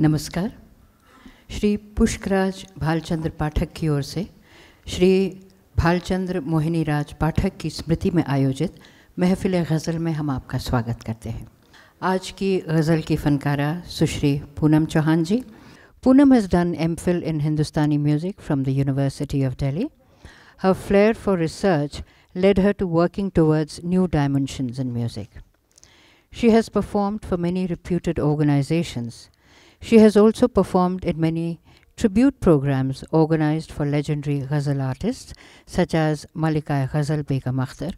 नमस्कार श्री पुष्कराज भालचंद्र पाठक की ओर से श्री भालचंद्र मोहिनी राज पाठक की स्मृति में आयोजित महफिल गज़ल में हम आपका स्वागत करते हैं आज की गज़ल की फनकारा Sushri Poonam Chauhan ji Poonam has done M Phil in Hindustani music from the university of Delhi her flair for research led her to working towards new dimension in music she has performed for many reputed organisations She has also performed in many tribute programs organized for legendary ghazal artists such as Malika Ghazal Begum Akhtar,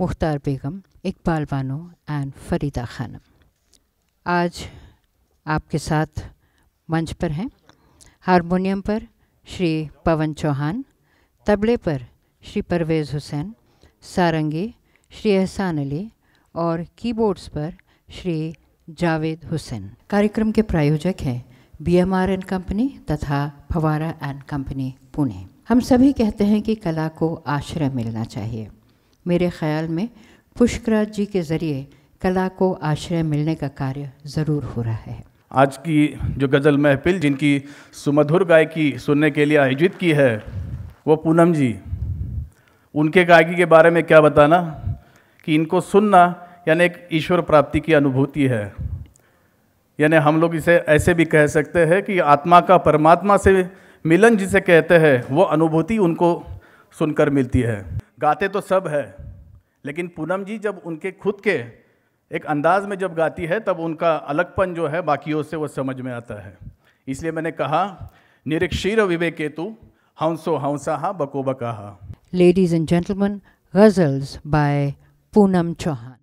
Mukhtar Begum, Iqbal Banu and Farida Khanum. आज आपके साथ मंच पर हैं harmonium पर श्री पवन चौहान तबले पर श्री परवेज़ हुसैन सारंगी श्री एहसान अली और कीबोर्ड्स पर श्री जावेद हुसैन कार्यक्रम के प्रायोजक हैं B M R and company तथा फवारा एंड कंपनी पुणे हम सभी कहते हैं कि कला को आश्रय मिलना चाहिए मेरे ख्याल में पुष्कराज जी के ज़रिए कला को आश्रय मिलने का कार्य ज़रूर हो रहा है आज की जो गज़ल महफिल जिनकी सुमधुर गायकी सुनने के लिए आयोजित की है वो पूनम जी उनके गायकी के बारे में क्या बताना कि इनको सुनना यानी एक ईश्वर प्राप्ति की अनुभूति है यानी हम लोग इसे ऐसे भी कह सकते हैं कि आत्मा का परमात्मा से मिलन जिसे कहते हैं वो अनुभूति उनको सुनकर मिलती है गाते तो सब है लेकिन पूनम जी जब उनके खुद के एक अंदाज में जब गाती है तब उनका अलगपन जो है बाकियों से वो समझ में आता है इसलिए मैंने कहा निरीक्षीर विवेकेतु हंसो हंसाहा बको बकाहा ladies and gentleman ghazals by Poonam Chauhan